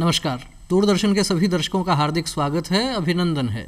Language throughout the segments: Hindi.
नमस्कार दूरदर्शन के सभी दर्शकों का हार्दिक स्वागत है अभिनंदन है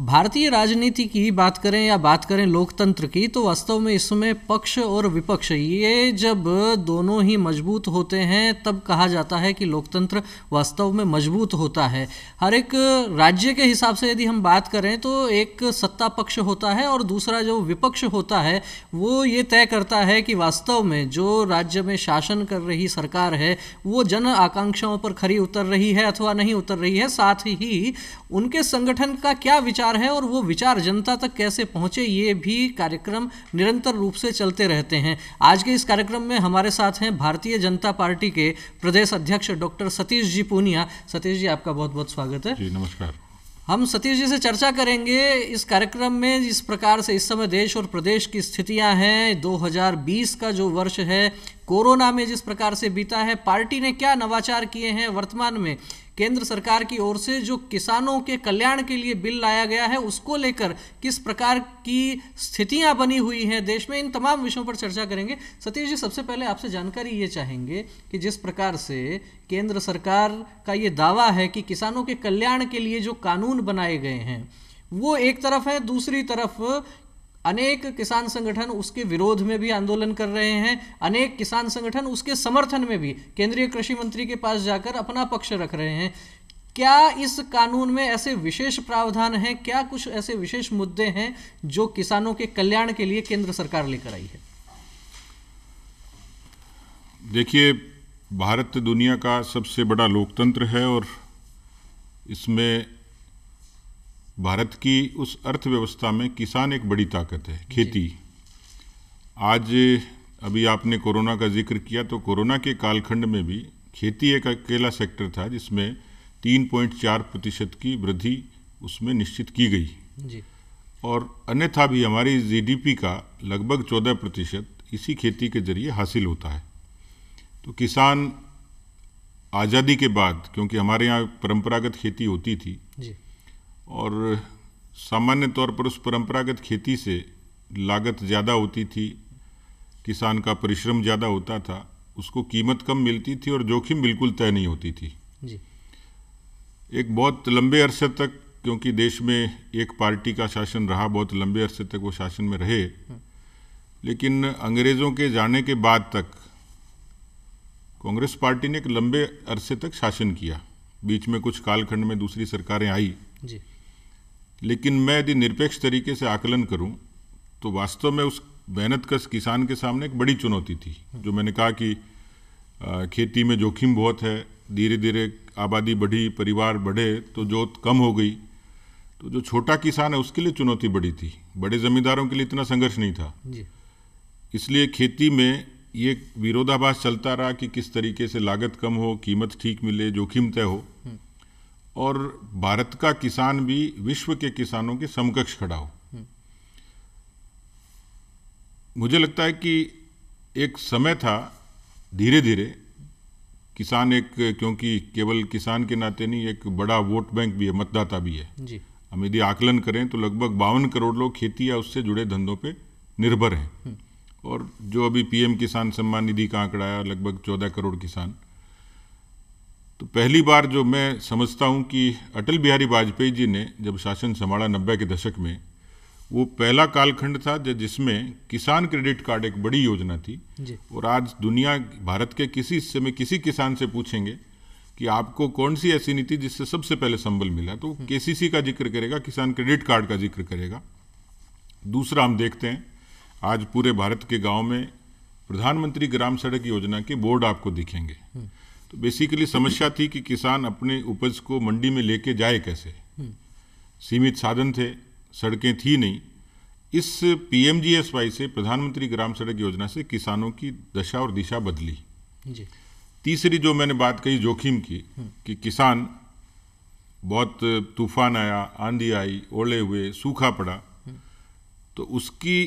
भारतीय राजनीति की बात करें या बात करें लोकतंत्र की तो वास्तव में इसमें पक्ष और विपक्ष ये जब दोनों ही मजबूत होते हैं तब कहा जाता है कि लोकतंत्र वास्तव में मजबूत होता है हर एक राज्य के हिसाब से यदि हम बात करें तो एक सत्ता पक्ष होता है और दूसरा जो विपक्ष होता है वो ये तय करता है कि वास्तव में जो राज्य में शासन कर रही सरकार है वो जन आकांक्षाओं पर खरी उतर रही है अथवा नहीं उतर रही है साथ ही उनके संगठन का क्या विचार है और वो विचार जनता तक कैसे पहुँचे ये भी कार्यक्रम निरंतर रूप से चलते रहते हैं आज के इस कार्यक्रम में हमारे साथ हैं भारतीय जनता पार्टी के प्रदेश अध्यक्ष डॉक्टर सतीश जी पूनिया सतीश जी आपका बहुत बहुत स्वागत है जी नमस्कार हम सतीश जी से चर्चा करेंगे इस कार्यक्रम में जिस प्रकार से इस समय देश और प्रदेश की स्थितियां हैं 2020 का जो वर्ष है कोरोना में जिस प्रकार से बीता है पार्टी ने क्या नवाचार किए हैं वर्तमान में केंद्र सरकार की ओर से जो किसानों के कल्याण के लिए बिल लाया गया है उसको लेकर किस प्रकार की स्थितियां बनी हुई हैं देश में इन तमाम विषयों पर चर्चा करेंगे सतीश जी सबसे पहले आपसे जानकारी ये चाहेंगे कि जिस प्रकार से केंद्र सरकार का ये दावा है कि किसानों के कल्याण के लिए जो कानून बनाए गए हैं वो एक तरफ है दूसरी तरफ अनेक किसान संगठन उसके विरोध में भी आंदोलन कर रहे हैं अनेक किसान संगठन उसके समर्थन में भी केंद्रीय कृषि मंत्री के पास जाकर अपना पक्ष रख रहे हैं क्या इस कानून में ऐसे विशेष प्रावधान हैं क्या कुछ ऐसे विशेष मुद्दे हैं जो किसानों के कल्याण के लिए केंद्र सरकार लेकर आई है देखिए भारत दुनिया का सबसे बड़ा लोकतंत्र है और इसमें भारत की उस अर्थव्यवस्था में किसान एक बड़ी ताकत है खेती आज अभी आपने कोरोना का जिक्र किया तो कोरोना के कालखंड में भी खेती एक अकेला सेक्टर था जिसमें तीन पॉइंट चार प्रतिशत की वृद्धि उसमें निश्चित की गई जी। और अन्यथा भी हमारी जीडीपी का लगभग चौदह प्रतिशत इसी खेती के जरिए हासिल होता है तो किसान आज़ादी के बाद क्योंकि हमारे यहाँ परंपरागत खेती होती थी जी। और सामान्य तौर पर उस परंपरागत खेती से लागत ज़्यादा होती थी किसान का परिश्रम ज़्यादा होता था उसको कीमत कम मिलती थी और जोखिम बिल्कुल तय नहीं होती थी जी एक बहुत लंबे अरसे तक क्योंकि देश में एक पार्टी का शासन रहा बहुत लंबे अरसे तक वो शासन में रहे हाँ। लेकिन अंग्रेज़ों के जाने के बाद तक कांग्रेस पार्टी ने एक लंबे अरसे तक शासन किया बीच में कुछ कालखंड में दूसरी सरकारें आई जी लेकिन मैं यदि निरपेक्ष तरीके से आकलन करूं तो वास्तव में उस मेहनत कश किसान के सामने एक बड़ी चुनौती थी जो मैंने कहा कि खेती में जोखिम बहुत है धीरे धीरे आबादी बढ़ी परिवार बढ़े तो जोत कम हो गई तो जो छोटा किसान है उसके लिए चुनौती बड़ी थी बड़े ज़मींदारों के लिए इतना संघर्ष नहीं था इसलिए खेती में ये विरोधाभास चलता रहा कि किस तरीके से लागत कम हो कीमत ठीक मिले जोखिम तय हो और भारत का किसान भी विश्व के किसानों के समकक्ष खड़ा हो मुझे लगता है कि एक समय था धीरे धीरे किसान एक क्योंकि केवल किसान के नाते नहीं एक बड़ा वोट बैंक भी है मतदाता भी है हम यदि आकलन करें तो लगभग बावन करोड़ लोग खेती या उससे जुड़े धंधों पे निर्भर हैं हम्म। और जो अभी पीएम किसान सम्मान निधि का आंकड़ा है लगभग चौदह करोड़ किसान तो पहली बार जो मैं समझता हूँ कि अटल बिहारी वाजपेयी जी ने जब शासन संभाला नब्बे के दशक में वो पहला कालखंड था जिसमें किसान क्रेडिट कार्ड एक बड़ी योजना थी और आज दुनिया भारत के किसी हिस्से में किसी किसान से पूछेंगे कि आपको कौन सी ऐसी नीति जिससे सबसे पहले संबल मिला तो केसीसी हम्म। का जिक्र करेगा किसान क्रेडिट कार्ड का जिक्र करेगा दूसरा हम देखते हैं आज पूरे भारत के गांव में प्रधानमंत्री ग्राम सड़क योजना के बोर्ड आपको दिखेंगे हम्म। तो बेसिकली समस्या थी कि किसान अपने उपज को मंडी में लेके जाए कैसे हम्म। सीमित साधन थे सड़कें थी नहीं इस पीएमजीएसवाई से प्रधानमंत्री ग्राम सड़क योजना से किसानों की दशा और दिशा बदली जी। तीसरी जो मैंने बात कही जोखिम की हम्म। कि किसान बहुत तूफान आया आंधी आई ओले हुए सूखा पड़ा हम्म। तो उसकी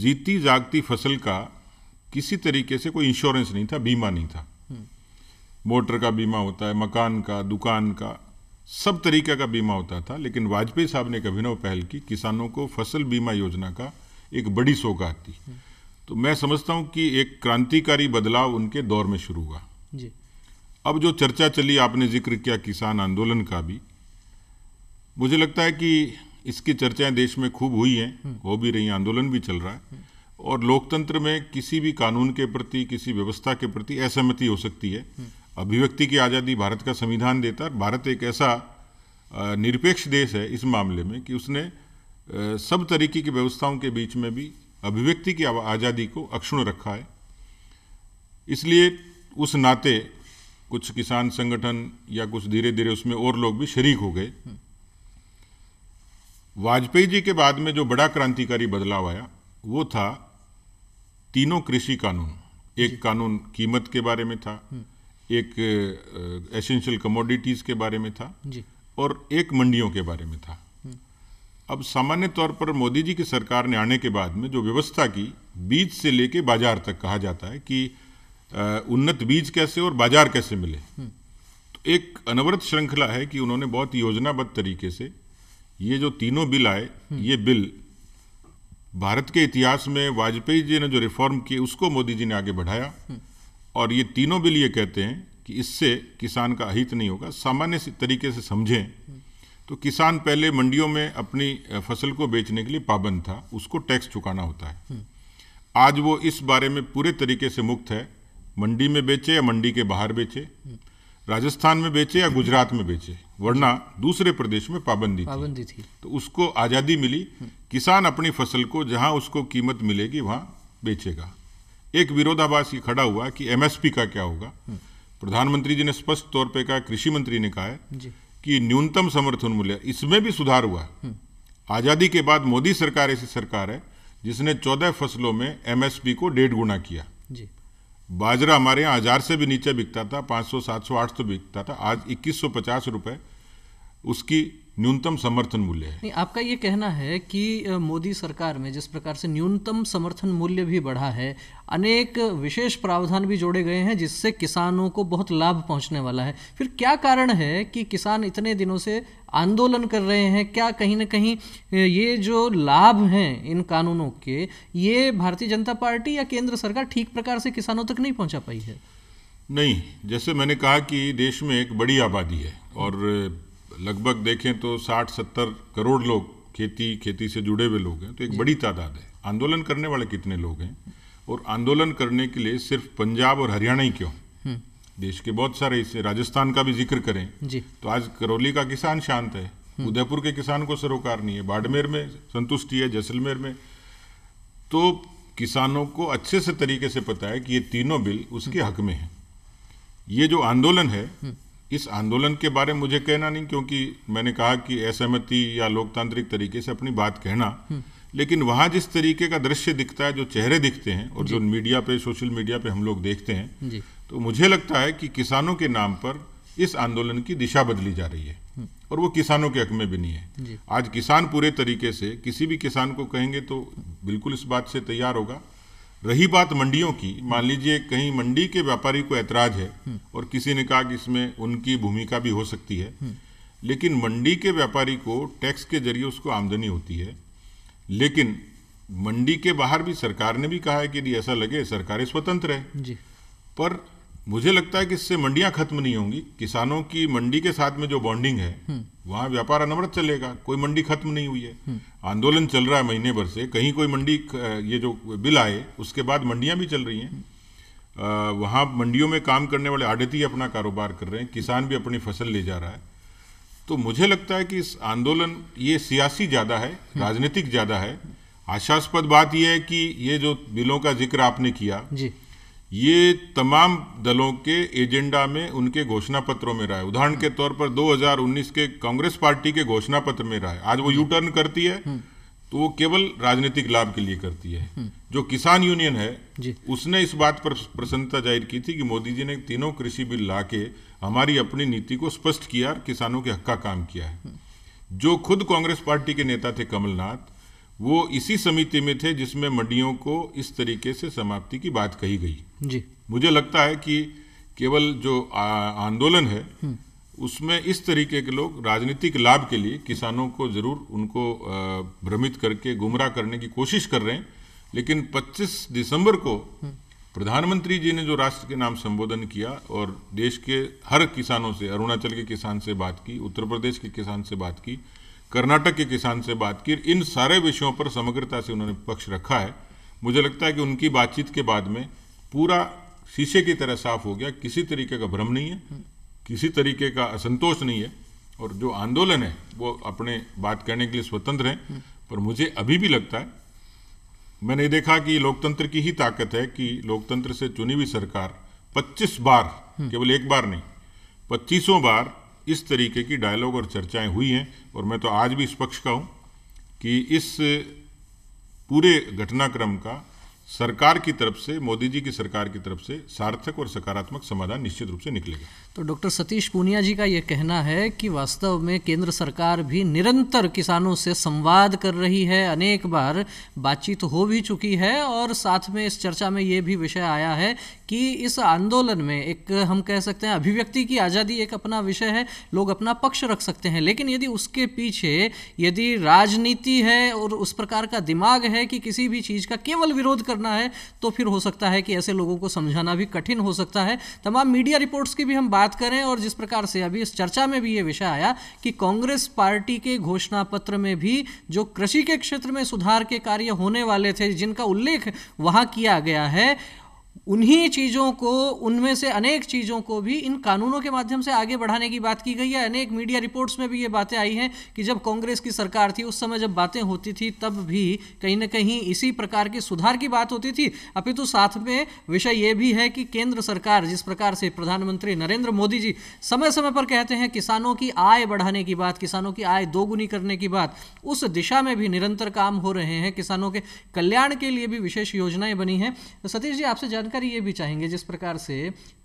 जीती जागती फसल का किसी तरीके से कोई इंश्योरेंस नहीं था बीमा नहीं था मोटर का बीमा होता है मकान का दुकान का सब तरीके का बीमा होता था लेकिन वाजपेयी साहब ने एक अभिनव पहल की किसानों को फसल बीमा योजना का एक बड़ी सौगात दी हम्म। तो मैं समझता हूँ कि एक क्रांतिकारी बदलाव उनके दौर में शुरू हुआ जी अब जो चर्चा चली आपने जिक्र किया किसान आंदोलन का भी मुझे लगता है कि इसकी चर्चाएं देश में खूब हुई हैं हम्म। हो भी रही हैं आंदोलन भी चल रहा है हम्म। और लोकतंत्र में किसी भी कानून के प्रति किसी व्यवस्था के प्रति असहमति हो सकती है अभिव्यक्ति की आज़ादी भारत का संविधान देता है भारत एक ऐसा निरपेक्ष देश है इस मामले में कि उसने सब तरीके की व्यवस्थाओं के बीच में भी अभिव्यक्ति की आज़ादी को अक्षुण रखा है इसलिए उस नाते कुछ किसान संगठन या कुछ धीरे धीरे उसमें और लोग भी शरीक हो गए वाजपेयी जी के बाद में जो बड़ा क्रांतिकारी बदलाव आया वो था तीनों कृषि कानून एक कानून कीमत के बारे में था हम्म। एक एसेंशियल कमोडिटीज़ के बारे में था जी और एक मंडियों के बारे में था हम्म। अब सामान्य तौर पर मोदी जी की सरकार ने आने के बाद में जो व्यवस्था की बीज से लेके बाजार तक कहा जाता है कि उन्नत बीज कैसे और बाजार कैसे मिले हम्म। तो एक अनवरत श्रृंखला है कि उन्होंने बहुत योजनाबद्ध तरीके से ये जो तीनों बिल आए हम्म। ये बिल भारत के इतिहास में वाजपेयी जी ने जो रिफॉर्म किए उसको मोदी जी ने आगे बढ़ाया और ये तीनों बिल ये कहते हैं कि इससे किसान का अहित नहीं होगा सामान्य तरीके से समझें तो किसान पहले मंडियों में अपनी फसल को बेचने के लिए पाबंद था उसको टैक्स चुकाना होता है हम्म। आज वो इस बारे में पूरे तरीके से मुक्त है मंडी में बेचे या मंडी के बाहर बेचे हम्म। राजस्थान में बेचे या गुजरात में बेचे वरना दूसरे प्रदेश में पाबंदी पाबंदी थी तो उसको आज़ादी मिली हम्म। किसान अपनी फसल को जहां उसको कीमत मिलेगी वहां बेचेगा एक विरोधाभास ये खड़ा हुआ कि एमएसपी का क्या होगा हम्म। प्रधानमंत्री जी ने स्पष्ट तौर पे कहा कृषि मंत्री ने कहा है कि न्यूनतम समर्थन मूल्य इसमें भी सुधार हुआ हम्म। आज़ादी के बाद मोदी सरकार ऐसी सरकार है जिसने चौदह फसलों में एमएसपी को डेढ़ गुना किया बाजरा हमारे यहाँ हज़ार से भी नीचे बिकता था पांच सौ सात सौ आठ सौ बिकता था आज इक्कीस सौ पचास रुपए उसकी न्यूनतम समर्थन मूल्य है नहीं आपका ये कहना है कि मोदी सरकार में जिस प्रकार से न्यूनतम समर्थन मूल्य भी बढ़ा है अनेक विशेष प्रावधान भी जोड़े गए हैं जिससे किसानों को बहुत लाभ पहुंचने वाला है फिर क्या कारण है कि किसान इतने दिनों से आंदोलन कर रहे हैं क्या कहीं ना कहीं ये जो लाभ हैं इन कानूनों के ये भारतीय जनता पार्टी या केंद्र सरकार ठीक प्रकार से किसानों तक नहीं पहुँचा पाई है नहीं जैसे मैंने कहा कि देश में एक बड़ी आबादी है और लगभग देखें तो 60-70 करोड़ लोग खेती खेती से जुड़े हुए लोग हैं तो एक बड़ी तादाद है आंदोलन करने वाले कितने लोग हैं और आंदोलन करने के लिए सिर्फ पंजाब और हरियाणा ही क्यों हम्म। देश के बहुत सारे हिस्से राजस्थान का भी जिक्र करें तो आज करौली का किसान शांत है हम्म। उदयपुर के किसान को सरोकार नहीं है बाड़मेर में संतुष्टि है जैसलमेर में तो किसानों को अच्छे से तरीके से पता है कि ये तीनों बिल उसके हम्म। हक में है ये जो आंदोलन है इस आंदोलन के बारे में मुझे कहना नहीं क्योंकि मैंने कहा कि असहमति या लोकतांत्रिक तरीके से अपनी बात कहना हम्म। लेकिन वहाँ जिस तरीके का दृश्य दिखता है जो चेहरे दिखते हैं और जो मीडिया पे सोशल मीडिया पे हम लोग देखते हैं तो मुझे लगता है कि किसानों के नाम पर इस आंदोलन की दिशा बदली जा रही है हम्म। और वो किसानों के हक में भी नहीं है आज किसान पूरे तरीके से किसी भी किसान को कहेंगे तो बिल्कुल इस बात से तैयार होगा रही बात मंडियों की मान लीजिए कहीं मंडी के व्यापारी को ऐतराज है हम्म। और किसी ने कहा कि इसमें उनकी भूमिका भी हो सकती है हम्म। लेकिन मंडी के व्यापारी को टैक्स के जरिए उसको आमदनी होती है लेकिन मंडी के बाहर भी सरकार ने भी कहा है कि यदि ऐसा लगे सरकारें स्वतंत्र है पर मुझे लगता है कि इससे मंडियां खत्म नहीं होंगी किसानों की मंडी के साथ में जो बॉन्डिंग है हम्म। वहां व्यापार अनवरत चलेगा कोई मंडी खत्म नहीं हुई है हम्म। आंदोलन चल रहा है महीने भर से कहीं कोई मंडी ये जो बिल आए उसके बाद मंडियां भी चल रही हैं हम्म। वहां मंडियों में काम करने वाले आड़ती अपना कारोबार कर रहे हैं किसान भी अपनी फसल ले जा रहा है तो मुझे लगता है कि इस आंदोलन ये सियासी ज़्यादा है राजनीतिक ज़्यादा है आशास्पद बात यह है कि ये जो बिलों का जिक्र आपने किया जी ये तमाम दलों के एजेंडा में उनके घोषणा पत्रों में रहा है उदाहरण के तौर पर 2019 के कांग्रेस पार्टी के घोषणा पत्र में रहा है आज वो यू हम्म। टर्न करती है हम्म। तो वो केवल राजनीतिक लाभ के लिए करती है हम्म। जो किसान यूनियन है उसने इस बात पर प्रसन्नता जाहिर की थी कि मोदी जी ने तीनों कृषि बिल ला के हमारी अपनी नीति को स्पष्ट किया किसानों के हक का काम किया है जो खुद कांग्रेस पार्टी के नेता थे कमलनाथ वो इसी समिति में थे जिसमें मंडियों को इस तरीके से समाप्ति की बात कही गई जी मुझे लगता है कि केवल जो आंदोलन है हम्म। उसमें इस तरीके के लोग राजनीतिक लाभ के लिए किसानों को ज़रूर उनको भ्रमित करके गुमराह करने की कोशिश कर रहे हैं लेकिन 25 दिसंबर को हम्म। प्रधानमंत्री जी ने जो राष्ट्र के नाम संबोधन किया और देश के हर किसानों से अरुणाचल के किसान से बात की उत्तर प्रदेश के किसान से बात की कर्नाटक के किसान से बात की इन सारे विषयों पर समग्रता से उन्होंने पक्ष रखा है मुझे लगता है कि उनकी बातचीत के बाद में पूरा शीशे की तरह साफ हो गया किसी तरीके का भ्रम नहीं है किसी तरीके का असंतोष नहीं है और जो आंदोलन है वो अपने बात करने के लिए स्वतंत्र हैं पर मुझे अभी भी लगता है मैंने देखा कि लोकतंत्र की ही ताकत है कि लोकतंत्र से चुनी हुई सरकार 25 बार केवल एक बार नहीं पच्चीसों बार इस तरीके की डायलॉग और चर्चाएं हुई हैं और मैं तो आज भी इस पक्ष का हूं कि इस पूरे घटनाक्रम का सरकार की तरफ से मोदी जी की सरकार की तरफ से सार्थक और सकारात्मक समाधान निश्चित रूप से निकलेगा तो डॉक्टर सतीश पूनिया जी का ये कहना है कि वास्तव में केंद्र सरकार भी निरंतर किसानों से संवाद कर रही है अनेक बार बातचीत हो भी चुकी है और साथ में इस चर्चा में ये भी विषय आया है कि इस आंदोलन में एक हम कह सकते हैं अभिव्यक्ति की आज़ादी एक अपना विषय है लोग अपना पक्ष रख सकते हैं लेकिन यदि उसके पीछे यदि राजनीति है और उस प्रकार का दिमाग है कि किसी भी चीज़ का केवल विरोध करना है तो फिर हो सकता है कि ऐसे लोगों को समझाना भी कठिन हो सकता है तमाम मीडिया रिपोर्ट्स की भी हम बात बात करें और जिस प्रकार से अभी इस चर्चा में भी ये विषय आया कि कांग्रेस पार्टी के घोषणा पत्र में भी जो कृषि के क्षेत्र में सुधार के कार्य होने वाले थे जिनका उल्लेख वहां किया गया है उन्हीं चीज़ों को उनमें से अनेक चीज़ों को भी इन कानूनों के माध्यम से आगे बढ़ाने की बात की गई है अनेक मीडिया रिपोर्ट्स में भी ये बातें आई हैं कि जब कांग्रेस की सरकार थी उस समय जब बातें होती थी तब भी कहीं ना कहीं इसी प्रकार के सुधार की बात होती थी अपितु तो साथ में विषय ये भी है कि केंद्र सरकार जिस प्रकार से प्रधानमंत्री नरेंद्र मोदी जी समय समय पर कहते हैं किसानों की आय बढ़ाने की बात किसानों की आय दोगुनी करने की बात उस दिशा में भी निरंतर काम हो रहे हैं किसानों के कल्याण के लिए भी विशेष योजनाएं बनी हैं सतीश जी आपसे जानकारी जानकारी ये भी चाहेंगे जिस प्रकार से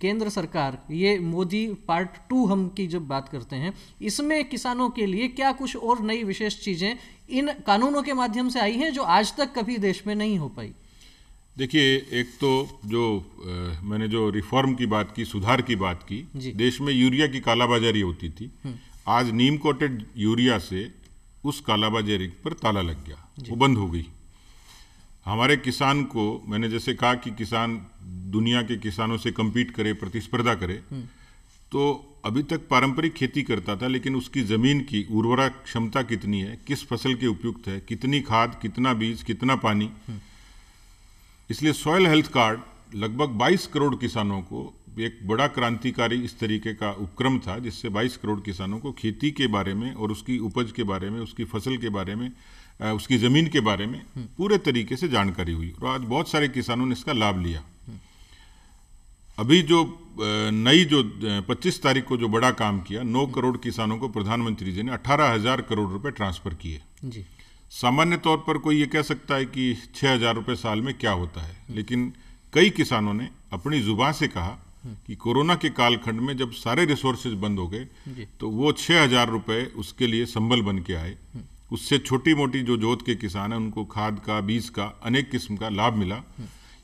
केंद्र सरकार ये मोदी पार्ट टू हम की जब बात करते हैं इसमें किसानों के लिए क्या कुछ और नई विशेष चीज़ें इन कानूनों के माध्यम से आई हैं जो आज तक कभी देश में नहीं हो पाई देखिए एक तो जो आ, मैंने जो रिफॉर्म की बात की सुधार की बात की देश में यूरिया की कालाबाजारी होती थी हम्म। आज नीम कोटेड यूरिया से उस कालाबाजारी पर ताला लग गया वो बंद हो गई हमारे किसान को मैंने जैसे कहा कि किसान दुनिया के किसानों से कम्पीट करे प्रतिस्पर्धा करे हम्म। तो अभी तक पारंपरिक खेती करता था लेकिन उसकी ज़मीन की उर्वरा क्षमता कितनी है किस फसल के उपयुक्त है कितनी खाद कितना बीज कितना पानी हम्म। इसलिए सॉयल हेल्थ कार्ड लगभग 22 करोड़ किसानों को एक बड़ा क्रांतिकारी इस तरीके का उपक्रम था जिससे 22 करोड़ किसानों को खेती के बारे में और उसकी उपज के बारे में उसकी फसल के बारे में उसकी ज़मीन के बारे में पूरे तरीके से जानकारी हुई और आज बहुत सारे किसानों ने इसका लाभ लिया अभी जो नई जो 25 तारीख को जो बड़ा काम किया 9 करोड़ किसानों को प्रधानमंत्री जी ने अठारह हज़ार करोड़ रुपए ट्रांसफ़र किए सामान्य तौर पर कोई ये कह सकता है कि छः हज़ार रुपये साल में क्या होता है लेकिन कई किसानों ने अपनी जुबान से कहा कि कोरोना के कालखंड में जब सारे रिसोर्सेज बंद हो गए तो वो छः हज़ार रुपये उसके लिए संबल बन के आए उससे छोटी मोटी जो जोत के किसान हैं उनको खाद का बीज का अनेक किस्म का लाभ मिला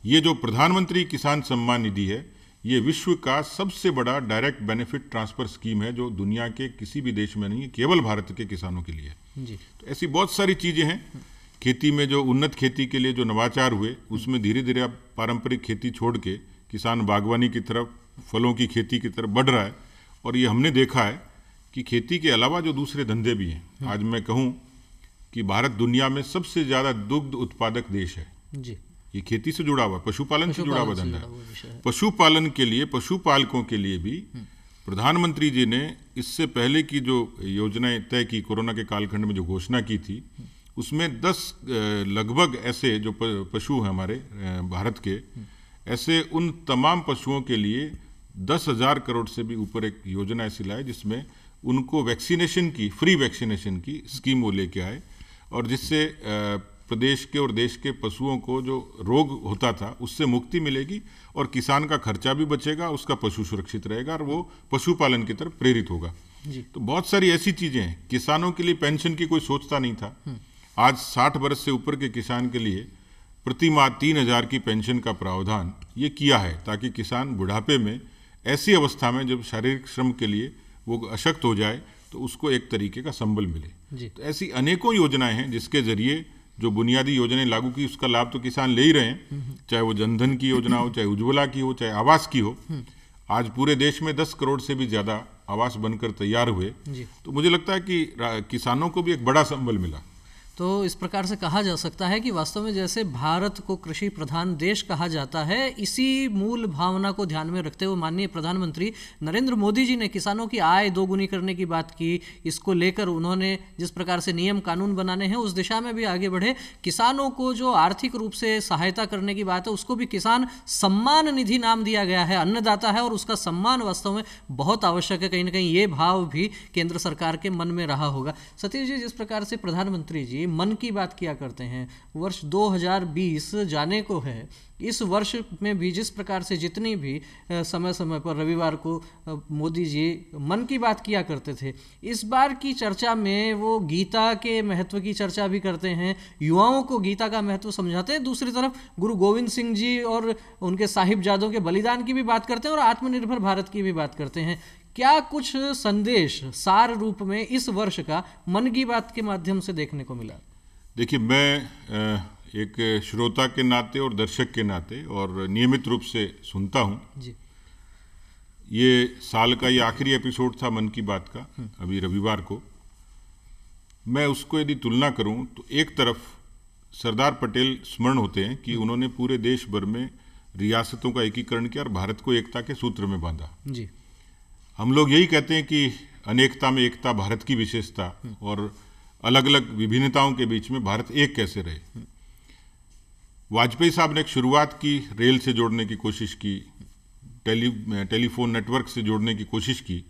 ये जो प्रधानमंत्री किसान सम्मान निधि है ये विश्व का सबसे बड़ा डायरेक्ट बेनिफिट ट्रांसफर स्कीम है जो दुनिया के किसी भी देश में नहीं है केवल भारत के किसानों के लिए तो ऐसी बहुत सारी चीज़ें हैं खेती में जो उन्नत खेती के लिए जो नवाचार हुए उसमें धीरे धीरे अब पारंपरिक खेती छोड़ के किसान बागवानी की तरफ फलों की खेती की तरफ बढ़ रहा है और ये हमने देखा है कि खेती के अलावा जो दूसरे धंधे भी हैं हम्म। आज मैं कहूँ कि भारत दुनिया में सबसे ज़्यादा दुग्ध उत्पादक देश है जी ये खेती से जुड़ा हुआ पशुपालन से जुड़ा हुआ धंधा पशुपालन के लिए पशुपालकों के लिए भी हम्म। प्रधानमंत्री जी ने इससे पहले की जो योजनाएं तय की कोरोना के कालखंड में जो घोषणा की थी हम्म। उसमें दस लगभग ऐसे जो पशु हैं हमारे भारत के हम्म। ऐसे उन तमाम पशुओं के लिए दस हज़ार करोड़ से भी ऊपर एक योजना ऐसी लाए जिसमें उनको वैक्सीनेशन की फ्री वैक्सीनेशन की स्कीम वो लेके आए और जिससे प्रदेश के और देश के पशुओं को जो रोग होता था उससे मुक्ति मिलेगी और किसान का खर्चा भी बचेगा उसका पशु सुरक्षित रहेगा और वो पशुपालन की तरफ प्रेरित होगा तो बहुत सारी ऐसी चीज़ें हैं किसानों के लिए पेंशन की कोई सोचता नहीं था हम्म। आज 60 वर्ष से ऊपर के किसान के लिए प्रति माह तीन हजार की पेंशन का प्रावधान ये किया है ताकि किसान बुढ़ापे में ऐसी अवस्था में जब शारीरिक श्रम के लिए वो अशक्त हो जाए तो उसको एक तरीके का संबल मिले तो ऐसी अनेकों योजनाएं हैं जिसके जरिए जो बुनियादी योजनाएं लागू की उसका लाभ तो किसान ले ही रहे हैं हम्म, हम्म। चाहे वो जनधन की योजना हो चाहे उज्ज्वला की हो चाहे आवास की हो हम्म। आज पूरे देश में दस करोड़ से भी ज़्यादा आवास बनकर तैयार हुए तो मुझे लगता है कि किसानों को भी एक बड़ा संबल मिला तो इस प्रकार से कहा जा सकता है कि वास्तव में जैसे भारत को कृषि प्रधान देश कहा जाता है इसी मूल भावना को ध्यान में रखते हुए माननीय प्रधानमंत्री नरेंद्र मोदी जी ने किसानों की आय दोगुनी करने की बात की इसको लेकर उन्होंने जिस प्रकार से नियम कानून बनाने हैं उस दिशा में भी आगे बढ़े किसानों को जो आर्थिक रूप से सहायता करने की बात है उसको भी किसान सम्मान निधि नाम दिया गया है अन्नदाता है और उसका सम्मान वास्तव में बहुत आवश्यक है कहीं ना कहीं ये भाव भी केंद्र सरकार के मन में रहा होगा सतीश जी जिस प्रकार से प्रधानमंत्री जी मन की बात किया करते हैं वर्ष 2020 जाने को है इस वर्ष में भी जिस प्रकार से जितनी भी समय समय पर रविवार को मोदी जी मन की बात किया करते थे इस बार की चर्चा में वो गीता के महत्व की चर्चा भी करते हैं युवाओं को गीता का महत्व समझाते हैं दूसरी तरफ गुरु गोविंद सिंह जी और उनके साहिब जादों के बलिदान की भी बात करते हैं और आत्मनिर्भर भारत की भी बात करते हैं क्या कुछ संदेश सार रूप में इस वर्ष का मन की बात के माध्यम से देखने को मिला देखिए मैं एक श्रोता के नाते और दर्शक के नाते और नियमित रूप से सुनता हूँ जी ये साल का ये आखिरी एपिसोड था मन की बात का हम्म। अभी रविवार को मैं उसको यदि तुलना करूं तो एक तरफ सरदार पटेल स्मरण होते हैं कि हम्म। उन्होंने पूरे देश भर में रियासतों का एकीकरण किया और भारत को एकता के सूत्र में बांधा जी हम लोग यही कहते हैं कि अनेकता में एकता भारत की विशेषता और अलग अलग विभिन्नताओं के बीच में भारत एक कैसे रहे वाजपेयी साहब ने एक शुरुआत की रेल से जोड़ने की कोशिश की टेली टेलीफोन नेटवर्क से जोड़ने की कोशिश की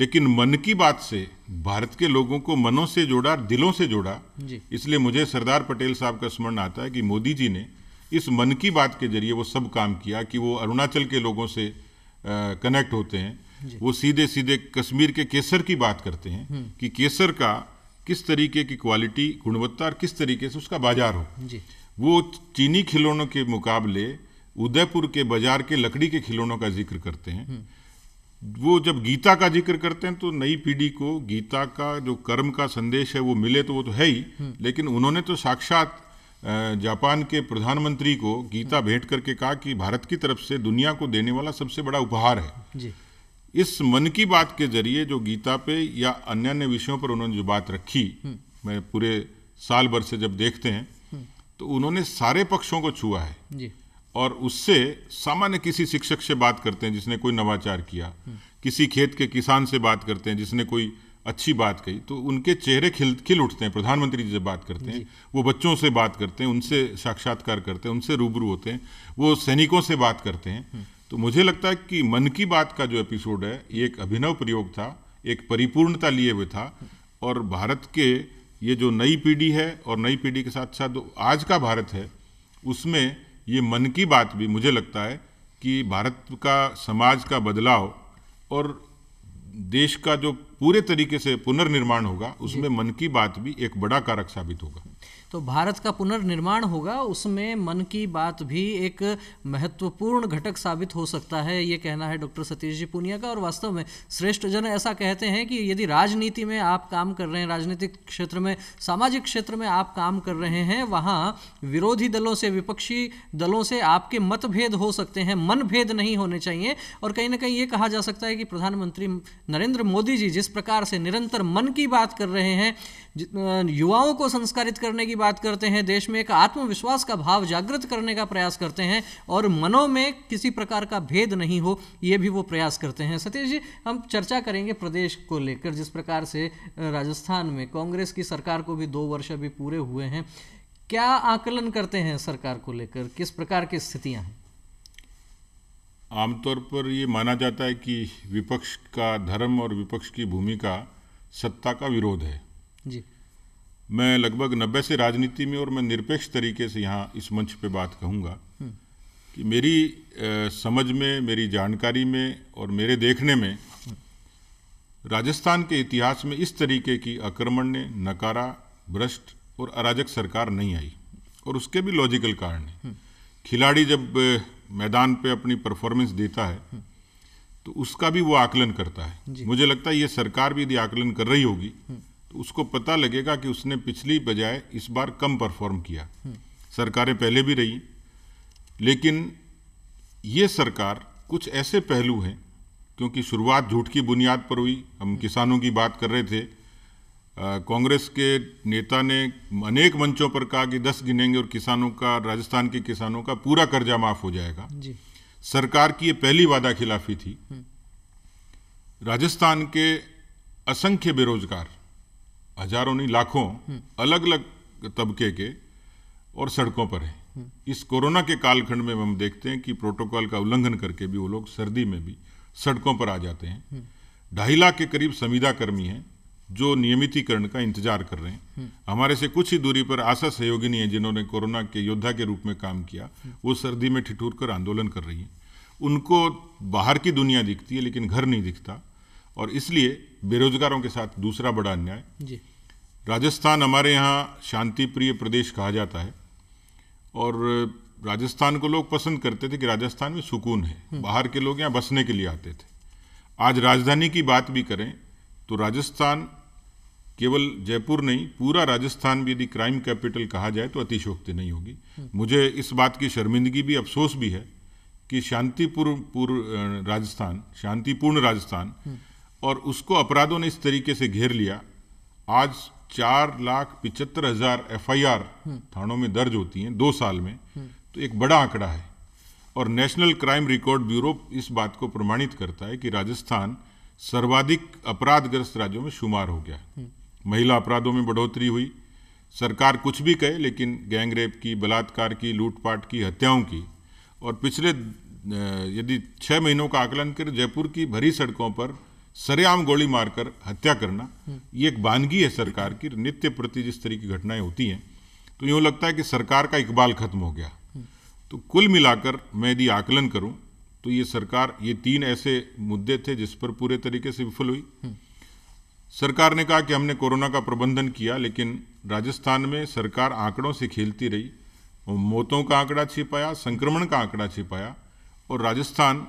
लेकिन मन की बात से भारत के लोगों को मनों से जोड़ा दिलों से जोड़ा इसलिए मुझे सरदार पटेल साहब का स्मरण आता है कि मोदी जी ने इस मन की बात के जरिए वो सब काम किया कि वो अरुणाचल के लोगों से कनेक्ट होते हैं वो सीधे सीधे कश्मीर के केसर की बात करते हैं हम्म। कि केसर का किस तरीके की क्वालिटी गुणवत्ता और किस तरीके से उसका बाजार हो वो चीनी खिलौनों के मुकाबले उदयपुर के बाजार के लकड़ी के खिलौनों का जिक्र करते हैं हम्म। वो जब गीता का जिक्र करते हैं तो नई पीढ़ी को गीता का जो कर्म का संदेश है वो मिले तो वो तो है ही हम्म। लेकिन उन्होंने तो साक्षात जापान के प्रधानमंत्री को गीता भेंट करके कहा कि भारत की तरफ से दुनिया को देने वाला सबसे बड़ा उपहार है इस मन की बात के जरिए जो गीता पे या अन्य अन्य विषयों पर उन्होंने जो बात रखी हम्म। मैं पूरे साल भर से जब देखते हैं हम्म। तो उन्होंने सारे पक्षों को छुआ है और उससे सामान्य किसी शिक्षक से बात करते हैं जिसने कोई नवाचार किया हम्म। किसी खेत के किसान से बात करते हैं जिसने कोई अच्छी बात कही तो उनके चेहरे खिल खिल उठते हैं प्रधानमंत्री जी से बात करते हैं वो बच्चों से बात करते हैं उनसे साक्षात्कार करते हैं उनसे रूबरू होते हैं वो सैनिकों से बात करते हैं तो मुझे लगता है कि मन की बात का जो एपिसोड है ये एक अभिनव प्रयोग था एक परिपूर्णता लिए हुए था और भारत के ये जो नई पीढ़ी है और नई पीढ़ी के साथ साथ आज का भारत है उसमें ये मन की बात भी मुझे लगता है कि भारत का समाज का बदलाव और देश का जो पूरे तरीके से पुनर्निर्माण होगा उसमें मन की बात भी एक बड़ा कारक साबित होगा तो भारत का पुनर्निर्माण होगा उसमें मन की बात भी एक महत्वपूर्ण घटक साबित हो सकता है ये कहना है डॉक्टर सतीश जी पुनिया का और वास्तव में श्रेष्ठ जन ऐसा कहते हैं कि यदि राजनीति में आप काम कर रहे हैं राजनीतिक क्षेत्र में सामाजिक क्षेत्र में आप काम कर रहे हैं वहाँ विरोधी दलों से विपक्षी दलों से आपके मतभेद हो सकते हैं मनभेद नहीं होने चाहिए और कहीं ना कहीं ये कहा जा सकता है कि प्रधानमंत्री नरेंद्र मोदी जी जिस प्रकार से निरंतर मन की बात कर रहे हैं युवाओं को संस्कारित करने की बात करते हैं देश में एक आत्मविश्वास का भाव जागृत करने का प्रयास करते हैं और मनों में किसी प्रकार का भेद नहीं हो ये भी वो प्रयास करते हैं सतीश जी हम चर्चा करेंगे प्रदेश को लेकर जिस प्रकार से राजस्थान में कांग्रेस की सरकार को भी दो वर्ष अभी पूरे हुए हैं क्या आकलन करते हैं सरकार को लेकर किस प्रकार की स्थितियां हैं आमतौर पर ये माना जाता है कि विपक्ष का धर्म और विपक्ष की भूमिका सत्ता का विरोध है जी मैं लगभग नब्बे से राजनीति में और मैं निरपेक्ष तरीके से यहाँ इस मंच पे बात कहूँगा हम्म। कि मेरी आ, समझ में मेरी जानकारी में और मेरे देखने में राजस्थान के इतिहास में इस तरीके की आक्रमण ने नकारा भ्रष्ट और अराजक सरकार नहीं आई और उसके भी लॉजिकल कारण है हम्म। खिलाड़ी जब मैदान पे अपनी परफॉर्मेंस देता है तो उसका भी वो आकलन करता है मुझे लगता है ये सरकार भी यदि आकलन कर रही होगी हम्म। तो उसको पता लगेगा कि उसने पिछली बजाय इस बार कम परफॉर्म किया हम्म। सरकारें पहले भी रही लेकिन ये सरकार कुछ ऐसे पहलू हैं क्योंकि शुरुआत झूठ की बुनियाद पर हुई हम हम्म। किसानों की बात कर रहे थे कांग्रेस के नेता ने अनेक मंचों पर कहा कि दस गिनेंगे और किसानों का राजस्थान के किसानों का पूरा कर्जा माफ हो जाएगा जी। सरकार की ये पहली वादा खिलाफी थी हम्म। राजस्थान के असंख्य बेरोजगार हजारों नहीं लाखों हम्म। अलग अलग तबके के और सड़कों पर हैं हम्म। इस कोरोना के कालखंड में हम देखते हैं कि प्रोटोकॉल का उल्लंघन करके भी वो लोग सर्दी में भी सड़कों पर आ जाते हैं ढाई लाख के करीब संविदा कर्मी हैं जो नियमितीकरण का इंतजार कर रहे हैं हमारे से कुछ ही दूरी पर आशा सहयोगिनी है जिन्होंने कोरोना के योद्धा के रूप में काम किया वो सर्दी में ठिठुर कर आंदोलन कर रही हैं उनको बाहर की दुनिया दिखती है लेकिन घर नहीं दिखता और इसलिए बेरोजगारों के साथ दूसरा बड़ा अन्याय राजस्थान हमारे यहाँ शांति प्रिय प्रदेश कहा जाता है और राजस्थान को लोग पसंद करते थे कि राजस्थान में सुकून है हम्म। बाहर के लोग यहाँ बसने के लिए आते थे आज राजधानी की बात भी करें तो राजस्थान केवल जयपुर नहीं पूरा राजस्थान भी यदि क्राइम कैपिटल कहा जाए तो अतिशोक्ति नहीं होगी मुझे इस बात की शर्मिंदगी भी अफसोस भी है कि शांतिपूर्ण पूर्व राजस्थान शांतिपूर्ण राजस्थान और उसको अपराधों ने इस तरीके से घेर लिया आज चार लाख पिचहत्तर हजार एफ थानों में दर्ज होती हैं दो साल में तो एक बड़ा आंकड़ा है और नेशनल क्राइम रिकॉर्ड ब्यूरो इस बात को प्रमाणित करता है कि राजस्थान सर्वाधिक अपराधग्रस्त राज्यों में शुमार हो गया है महिला अपराधों में बढ़ोतरी हुई सरकार कुछ भी कहे लेकिन गैंगरेप की बलात्कार की लूटपाट की हत्याओं की और पिछले यदि छः महीनों का आकलन कर जयपुर की भरी सड़कों पर सरेआम गोली मारकर हत्या करना ये एक बानगी है सरकार की नित्य प्रति जिस तरह की घटनाएं होती हैं तो यूँ लगता है कि सरकार का इकबाल खत्म हो गया तो कुल मिलाकर मैं यदि आकलन करूं तो ये सरकार ये तीन ऐसे मुद्दे थे जिस पर पूरे तरीके से विफल हुई सरकार ने कहा कि हमने कोरोना का प्रबंधन किया लेकिन राजस्थान में सरकार आंकड़ों से खेलती रही मौतों का आंकड़ा छिपाया संक्रमण का आंकड़ा छिपाया और राजस्थान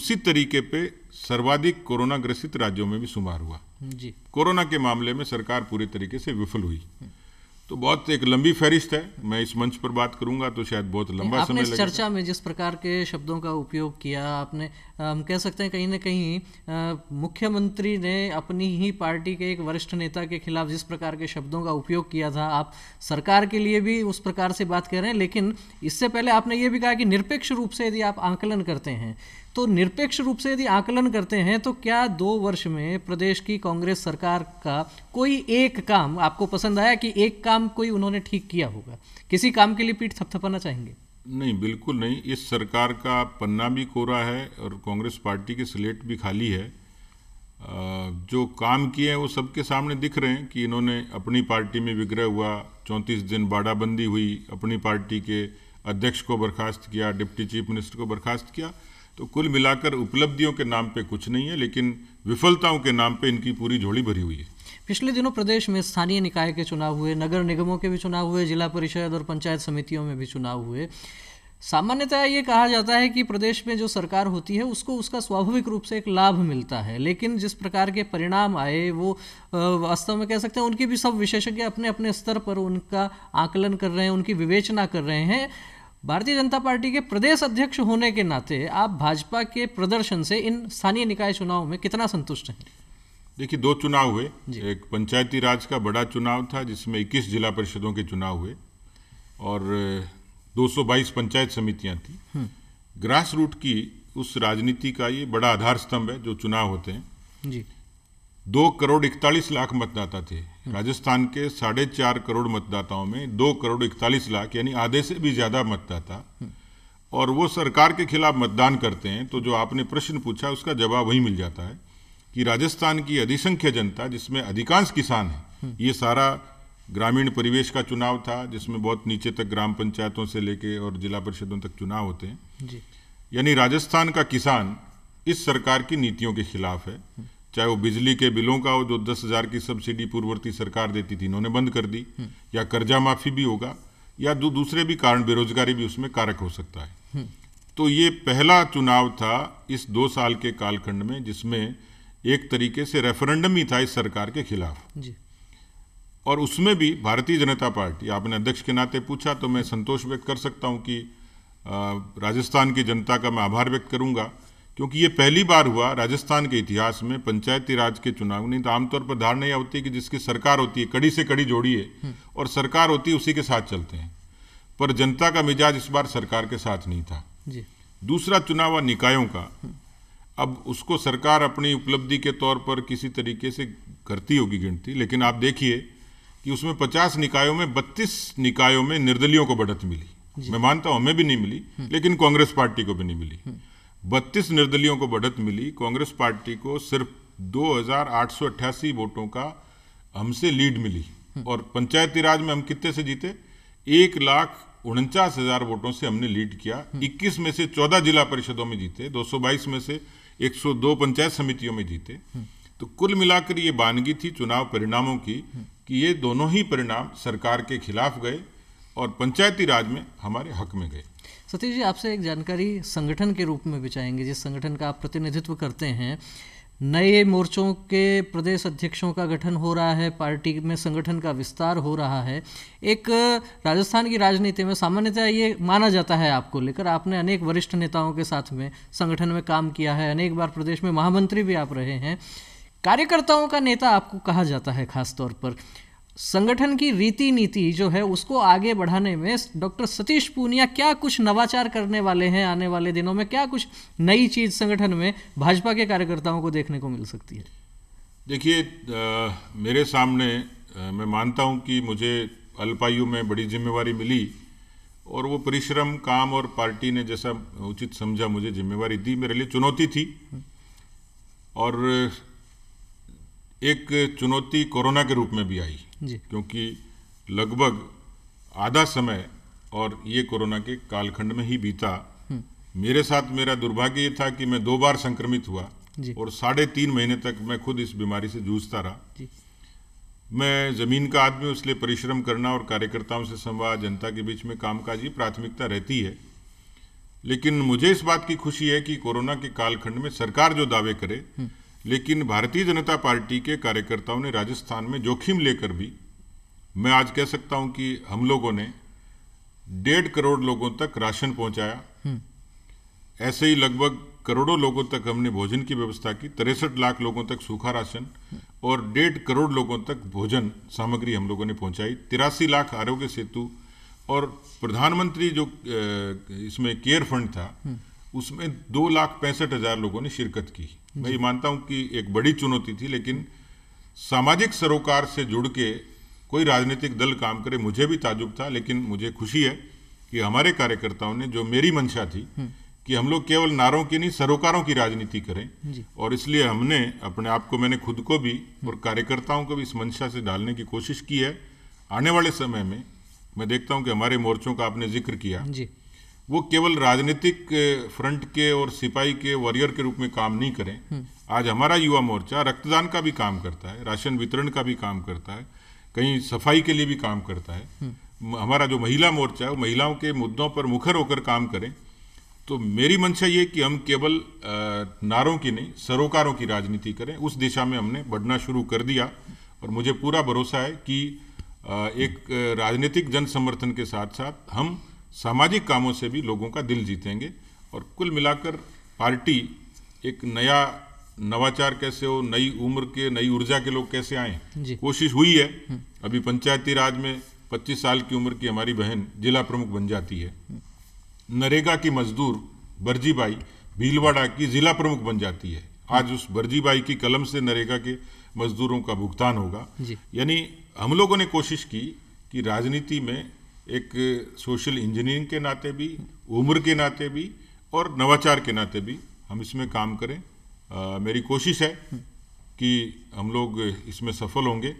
उसी तरीके पे सर्वाधिक कोरोना ग्रसित राज्यों में भी शुमार हुआ जी कोरोना के मामले में सरकार पूरी तरीके से विफल हुई तो बहुत एक लंबी फहरिस्त है मैं इस मंच पर बात करूंगा तो शायद बहुत लंबा समय चर्चा में जिस प्रकार के शब्दों का उपयोग किया आपने हम कह सकते हैं कहीं ना कहीं मुख्यमंत्री ने अपनी ही पार्टी के एक वरिष्ठ नेता के खिलाफ जिस प्रकार के शब्दों का उपयोग किया था आप सरकार के लिए भी उस प्रकार से बात कर रहे हैं लेकिन इससे पहले आपने ये भी कहा कि निरपेक्ष रूप से यदि आप आंकलन करते हैं तो निरपेक्ष रूप से यदि आकलन करते हैं तो क्या दो वर्ष में प्रदेश की कांग्रेस सरकार का कोई एक काम आपको पसंद आया कि एक काम कोई उन्होंने ठीक किया होगा किसी काम के लिए पीठ थपथपाना चाहेंगे नहीं बिल्कुल नहीं इस सरकार का पन्ना भी कोरा है और कांग्रेस पार्टी की स्लेट भी खाली है जो काम किए हैं वो सबके सामने दिख रहे हैं कि इन्होंने अपनी पार्टी में विग्रह हुआ चौंतीस दिन बाड़ाबंदी हुई अपनी पार्टी के अध्यक्ष को बर्खास्त किया डिप्टी चीफ मिनिस्टर को बर्खास्त किया तो कुल मिलाकर उपलब्धियों के नाम पे कुछ नहीं है लेकिन विफलताओं के नाम पे इनकी पूरी झोली भरी हुई है पिछले दिनों प्रदेश में स्थानीय निकाय के चुनाव हुए नगर निगमों के भी चुनाव हुए जिला परिषद और पंचायत समितियों में भी चुनाव हुए सामान्यतः ये कहा जाता है कि प्रदेश में जो सरकार होती है उसको उसका स्वाभाविक रूप से एक लाभ मिलता है लेकिन जिस प्रकार के परिणाम आए वो वास्तव में कह सकते हैं उनकी भी सब विशेषज्ञ अपने अपने स्तर पर उनका आकलन कर रहे हैं उनकी विवेचना कर रहे हैं भारतीय जनता पार्टी के प्रदेश अध्यक्ष होने के नाते आप भाजपा के प्रदर्शन से इन स्थानीय निकाय चुनाव में कितना संतुष्ट हैं देखिए दो चुनाव हुए एक पंचायती राज का बड़ा चुनाव था जिसमें 21 जिला परिषदों के चुनाव हुए और 222 पंचायत समितियां थी हम्म। ग्रास रूट की उस राजनीति का ये बड़ा आधार स्तंभ है जो चुनाव होते हैं जी दो करोड़ इकतालीस लाख मतदाता थे हम्म। राजस्थान के साढ़े चार करोड़ मतदाताओं में दो करोड़ इकतालीस लाख यानी आधे से भी ज़्यादा मतदाता हम्म। और वो सरकार के खिलाफ मतदान करते हैं तो जो आपने प्रश्न पूछा उसका जवाब वहीं मिल जाता है कि राजस्थान की अधिसंख्य जनता जिसमें अधिकांश किसान है ये सारा ग्रामीण परिवेश का चुनाव था जिसमें बहुत नीचे तक ग्राम पंचायतों से लेके और जिला परिषदों तक चुनाव होते हैं यानी राजस्थान का किसान इस सरकार की नीतियों के खिलाफ है चाहे वो बिजली के बिलों का हो जो दस हज़ार की सब्सिडी पूर्ववर्ती सरकार देती थी इन्होंने बंद कर दी या कर्जा माफ़ी भी होगा या दू, दूसरे भी कारण बेरोजगारी भी उसमें कारक हो सकता है तो ये पहला चुनाव था इस दो साल के कालखंड में जिसमें एक तरीके से रेफरेंडम ही था इस सरकार के खिलाफ जी और उसमें भी भारतीय जनता पार्टी आपने अध्यक्ष के नाते पूछा तो मैं संतोष व्यक्त कर सकता हूं कि राजस्थान की जनता का मैं आभार व्यक्त करूंगा क्योंकि ये पहली बार हुआ राजस्थान के इतिहास में पंचायती राज के चुनाव नहीं तो आमतौर पर धारणा यह होती है कि जिसकी सरकार होती है कड़ी से कड़ी जोड़ी है हम्म। और सरकार होती है उसी के साथ चलते हैं पर जनता का मिजाज इस बार सरकार के साथ नहीं था जी। दूसरा चुनाव निकायों का हम्म। अब उसको सरकार अपनी उपलब्धि के तौर पर किसी तरीके से करती होगी गिनती लेकिन आप देखिए कि उसमें पचास निकायों में बत्तीस निकायों में निर्दलियों को बढ़त मिली मैं मानता हूं हमें भी नहीं मिली हम्म। लेकिन कांग्रेस पार्टी को भी नहीं मिली हम्म। बत्तीस निर्दलियों को बढ़त मिली कांग्रेस पार्टी को सिर्फ दो वोटों का हमसे लीड मिली हम्म। और पंचायती राज में हम कितने से जीते एक लाख उनचास हजार वोटों से हमने लीड किया 21 में से 14 जिला परिषदों में जीते 222 में से 102 पंचायत समितियों में जीते तो कुल मिलाकर ये बानगी थी चुनाव परिणामों की कि ये दोनों ही परिणाम सरकार के खिलाफ गए और पंचायती राज में हमारे हक में गए सतीश जी आपसे एक जानकारी संगठन के रूप में भी चाहेंगे जिस संगठन का आप प्रतिनिधित्व करते हैं नए मोर्चों के प्रदेश अध्यक्षों का गठन हो रहा है पार्टी में संगठन का विस्तार हो रहा है एक राजस्थान की राजनीति में सामान्यतः ये माना जाता है आपको लेकर आपने अनेक वरिष्ठ नेताओं के साथ में संगठन में काम किया है अनेक बार प्रदेश में महामंत्री भी आप रहे हैं कार्यकर्ताओं का नेता आपको कहा जाता है खासतौर पर संगठन की रीति नीति जो है उसको आगे बढ़ाने में डॉक्टर सतीश पूनिया क्या कुछ नवाचार करने वाले हैं आने वाले दिनों में क्या कुछ नई चीज़ संगठन में भाजपा के कार्यकर्ताओं को देखने को मिल सकती है देखिए मेरे सामने आ, मैं मानता हूं कि मुझे अल्पायु में बड़ी जिम्मेवारी मिली और वो परिश्रम काम और पार्टी ने जैसा उचित समझा मुझे जिम्मेवारी दी मेरे लिए चुनौती थी और एक चुनौती कोरोना के रूप में भी आई क्योंकि लगभग आधा समय और ये कोरोना के कालखंड में ही बीता हम्म। मेरे साथ मेरा दुर्भाग्य ये था कि मैं दो बार संक्रमित हुआ और साढ़े तीन महीने तक मैं खुद इस बीमारी से जूझता रहा मैं ज़मीन का आदमी उसलिए परिश्रम करना और कार्यकर्ताओं से संवाद जनता के बीच में कामकाज ही प्राथमिकता रहती है लेकिन मुझे इस बात की खुशी है कि कोरोना के कालखंड में सरकार जो दावे करे हम्म। लेकिन भारतीय जनता पार्टी के कार्यकर्ताओं ने राजस्थान में जोखिम लेकर भी मैं आज कह सकता हूं कि हम लोगों ने डेढ़ करोड़ लोगों तक राशन पहुंचाया हम्म। ऐसे ही लगभग करोड़ों लोगों तक हमने भोजन की व्यवस्था की तिरसठ लाख लोगों तक सूखा राशन और डेढ़ करोड़ लोगों तक भोजन सामग्री हम लोगों ने पहुंचाई तिरासी लाख आरोग्य सेतु और प्रधानमंत्री जो इसमें केयर फंड था हम्म। उसमें दो लाख पैंसठ हजार लोगों ने शिरकत की मैं ये मानता हूं कि एक बड़ी चुनौती थी लेकिन सामाजिक सरोकार से जुड़ के कोई राजनीतिक दल काम करे मुझे भी ताजुब था लेकिन मुझे खुशी है कि हमारे कार्यकर्ताओं ने जो मेरी मंशा थी हम्म। कि हम लोग केवल नारों की नहीं सरोकारों की राजनीति करें और इसलिए हमने अपने आप को मैंने खुद को भी और कार्यकर्ताओं को भी इस मंशा से डालने की कोशिश की है आने वाले समय में मैं देखता हूं कि हमारे मोर्चों का आपने जिक्र किया वो केवल राजनीतिक फ्रंट के और सिपाही के वॉरियर के रूप में काम नहीं करें हम्म। आज हमारा युवा मोर्चा रक्तदान का भी काम करता है राशन वितरण का भी काम करता है कहीं सफाई के लिए भी काम करता है हम्म। हमारा जो महिला मोर्चा है वो महिलाओं के मुद्दों पर मुखर होकर काम करें तो मेरी मंशा ये कि हम केवल नारों की नहीं सरोकारों की राजनीति करें उस दिशा में हमने बढ़ना शुरू कर दिया और मुझे पूरा भरोसा है कि एक राजनीतिक जन समर्थन के साथ साथ हम सामाजिक कामों से भी लोगों का दिल जीतेंगे और कुल मिलाकर पार्टी एक नया नवाचार कैसे हो नई उम्र के नई ऊर्जा के लोग कैसे आए कोशिश हुई है हम्म। अभी पंचायती राज में 25 साल की उम्र की हमारी बहन जिला प्रमुख बन जाती है हम्म। नरेगा की मजदूर बर्जीबाई भीलवाड़ा की जिला प्रमुख बन जाती है हम्म। आज उस बर्जीबाई की कलम से नरेगा के मजदूरों का भुगतान होगा यानी हम लोगों ने कोशिश की कि राजनीति में एक सोशल इंजीनियरिंग के नाते भी उम्र के नाते भी और नवाचार के नाते भी हम इसमें काम करें आ, मेरी कोशिश है कि हम लोग इसमें सफल होंगे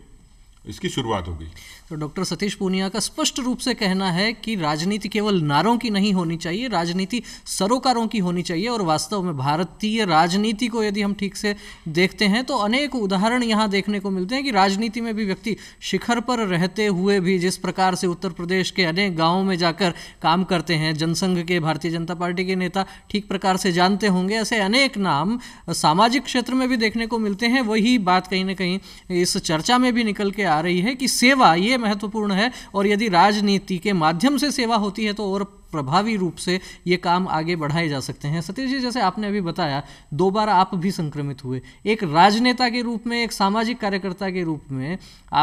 इसकी शुरुआत होगी तो डॉक्टर सतीश पूनिया का स्पष्ट रूप से कहना है कि राजनीति केवल नारों की नहीं होनी चाहिए राजनीति सरोकारों की होनी चाहिए और वास्तव में भारतीय राजनीति को यदि हम ठीक से देखते हैं तो अनेक उदाहरण यहाँ देखने को मिलते हैं कि राजनीति में भी व्यक्ति शिखर पर रहते हुए भी जिस प्रकार से उत्तर प्रदेश के अनेक गाँवों में जाकर काम करते हैं जनसंघ के भारतीय जनता पार्टी के नेता ठीक प्रकार से जानते होंगे ऐसे अनेक नाम सामाजिक क्षेत्र में भी देखने को मिलते हैं वही बात कहीं ना कहीं इस चर्चा में भी निकल के आ रही है कि सेवा ये महत्वपूर्ण है और यदि राजनीति के माध्यम से सेवा होती है तो और प्रभावी रूप से ये काम आगे बढ़ाए जा सकते हैं सतीश जी जैसे आपने अभी बताया दो बार आप भी संक्रमित हुए एक राजनेता के रूप में एक सामाजिक कार्यकर्ता के रूप में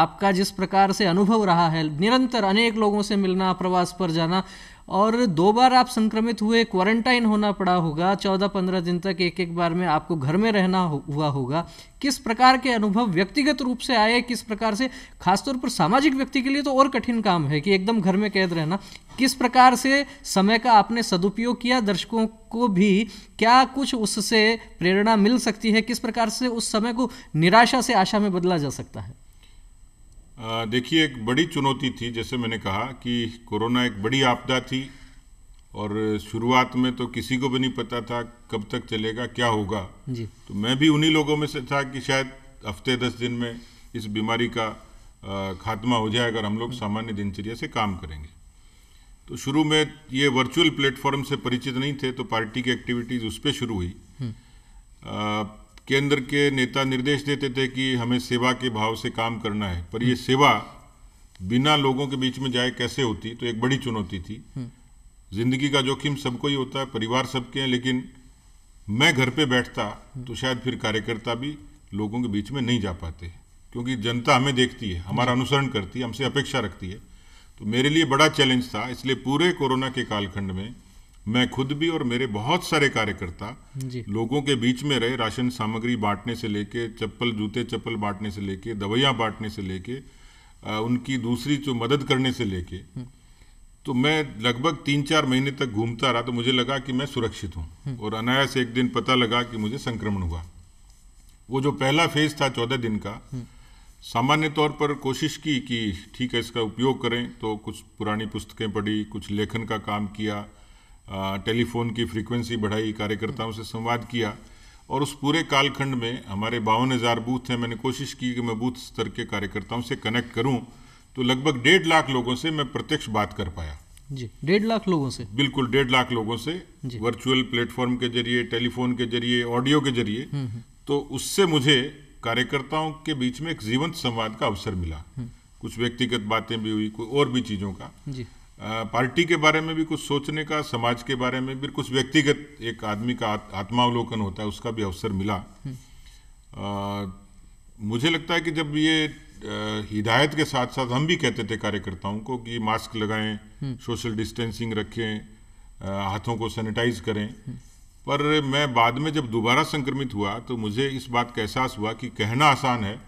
आपका जिस प्रकार से अनुभव रहा है निरंतर अनेक लोगों से मिलना प्रवास पर जाना और दो बार आप संक्रमित हुए क्वारंटाइन होना पड़ा होगा चौदह पंद्रह दिन तक एक एक बार में आपको घर में रहना हुआ होगा किस प्रकार के अनुभव व्यक्तिगत रूप से आए किस प्रकार से खासतौर पर सामाजिक व्यक्ति के लिए तो और कठिन काम है कि एकदम घर में कैद रहना किस प्रकार से समय का आपने सदुपयोग किया दर्शकों को भी क्या कुछ उससे प्रेरणा मिल सकती है किस प्रकार से उस समय को निराशा से आशा में बदला जा सकता है देखिए एक बड़ी चुनौती थी जैसे मैंने कहा कि कोरोना एक बड़ी आपदा थी और शुरुआत में तो किसी को भी नहीं पता था कब तक चलेगा क्या होगा जी। तो मैं भी उन्हीं लोगों में से था कि शायद हफ्ते दस दिन में इस बीमारी का खात्मा हो जाए अगर हम लोग सामान्य दिनचर्या से काम करेंगे तो शुरू में ये वर्चुअल प्लेटफॉर्म से परिचित नहीं थे तो पार्टी की एक्टिविटीज़ उस पर शुरू हुई हम्म। केंद्र के नेता निर्देश देते थे कि हमें सेवा के भाव से काम करना है पर यह सेवा बिना लोगों के बीच में जाए कैसे होती तो एक बड़ी चुनौती थी हम्म। जिंदगी का जोखिम सबको ही होता है परिवार सबके हैं लेकिन मैं घर पे बैठता हम्म। तो शायद फिर कार्यकर्ता भी लोगों के बीच में नहीं जा पाते क्योंकि जनता हमें देखती है हमारा अनुसरण करती है हमसे अपेक्षा रखती है तो मेरे लिए बड़ा चैलेंज था इसलिए पूरे कोरोना के कालखंड में मैं खुद भी और मेरे बहुत सारे कार्यकर्ता लोगों के बीच में रहे राशन सामग्री बांटने से लेके चप्पल जूते चप्पल बांटने से लेके दवाइयाँ बांटने से लेके उनकी दूसरी जो मदद करने से लेके हम्म। तो मैं लगभग तीन चार महीने तक घूमता रहा तो मुझे लगा कि मैं सुरक्षित हूँ हम्म। और अनायास एक दिन पता लगा कि मुझे संक्रमण हुआ वो जो पहला फेज था चौदह दिन का हम्म। सामान्य तौर पर कोशिश की कि ठीक है इसका उपयोग करें तो कुछ पुरानी पुस्तकें पढ़ी कुछ लेखन का काम किया टेलीफोन की फ्रीक्वेंसी बढ़ाई कार्यकर्ताओं से संवाद किया और उस पूरे कालखंड में हमारे बावन हज़ार बूथ हैं मैंने कोशिश की कि मैं बूथ स्तर के कार्यकर्ताओं से कनेक्ट करूं तो लगभग डेढ़ लाख लोगों से मैं प्रत्यक्ष बात कर पाया जी डेढ़ लाख लोगों से बिल्कुल डेढ़ लाख लोगों से वर्चुअल प्लेटफॉर्म के जरिए टेलीफोन के जरिए ऑडियो के जरिए हम्म, हम्म। तो उससे मुझे कार्यकर्ताओं के बीच में एक जीवंत संवाद का अवसर मिला हम्म। कुछ व्यक्तिगत बातें भी हुई कोई और भी चीज़ों का जी पार्टी के बारे में भी कुछ सोचने का समाज के बारे में भी कुछ व्यक्तिगत एक आदमी का आत्मावलोकन होता है उसका भी अवसर मिला आ, हम्म। मुझे लगता है कि जब ये हिदायत के साथ साथ हम भी कहते थे कार्यकर्ताओं को कि मास्क लगाएं हम्म। सोशल डिस्टेंसिंग रखें हाथों को सैनिटाइज करें हम्म। पर मैं बाद में जब दोबारा संक्रमित हुआ तो मुझे इस बात का एहसास हुआ कि कहना आसान है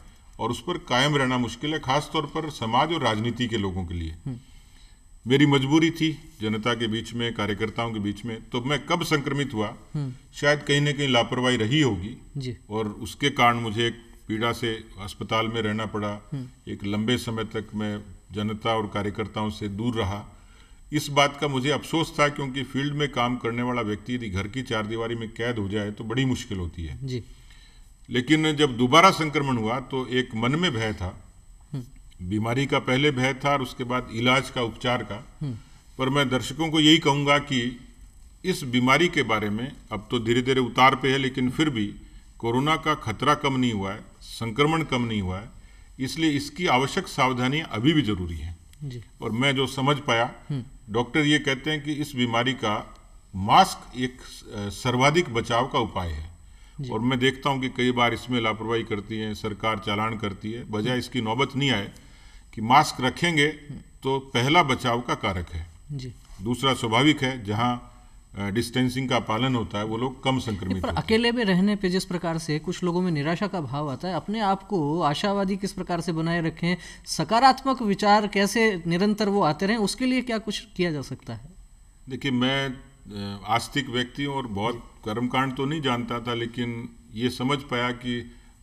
और उस पर कायम रहना मुश्किल है खासतौर पर समाज और राजनीति के लोगों के लिए मेरी मजबूरी थी जनता के बीच में कार्यकर्ताओं के बीच में तो मैं कब संक्रमित हुआ हम्म। शायद कहीं ना कहीं लापरवाही रही होगी और उसके कारण मुझे एक पीड़ा से अस्पताल में रहना पड़ा हम्म। एक लंबे समय तक मैं जनता और कार्यकर्ताओं से दूर रहा इस बात का मुझे अफसोस था क्योंकि फील्ड में काम करने वाला व्यक्ति यदि घर की चार दीवारी में कैद हो जाए तो बड़ी मुश्किल होती है जी। लेकिन जब दोबारा संक्रमण हुआ तो एक मन में भय था बीमारी का पहले भय था और उसके बाद इलाज का उपचार का पर मैं दर्शकों को यही कहूँगा कि इस बीमारी के बारे में अब तो धीरे धीरे उतार पे है लेकिन फिर भी कोरोना का खतरा कम नहीं हुआ है संक्रमण कम नहीं हुआ है इसलिए इसकी आवश्यक सावधानियाँ अभी भी जरूरी हैं और मैं जो समझ पाया हम्म। डॉक्टर ये कहते हैं कि इस बीमारी का मास्क एक सर्वाधिक बचाव का उपाय है और मैं देखता हूँ कि कई बार इसमें लापरवाही करती है सरकार चालान करती है बजाय इसकी नौबत नहीं आए कि मास्क रखेंगे तो पहला बचाव का कारक है जी दूसरा स्वाभाविक है जहाँ डिस्टेंसिंग का पालन होता है वो लोग कम संक्रमित पर अकेले में रहने पे जिस प्रकार से कुछ लोगों में निराशा का भाव आता है अपने आप को आशावादी किस प्रकार से बनाए रखें सकारात्मक विचार कैसे निरंतर वो आते रहें उसके लिए क्या कुछ किया जा सकता है देखिए मैं आस्तिक व्यक्ति और बहुत कर्मकांड तो नहीं जानता था लेकिन ये समझ पाया कि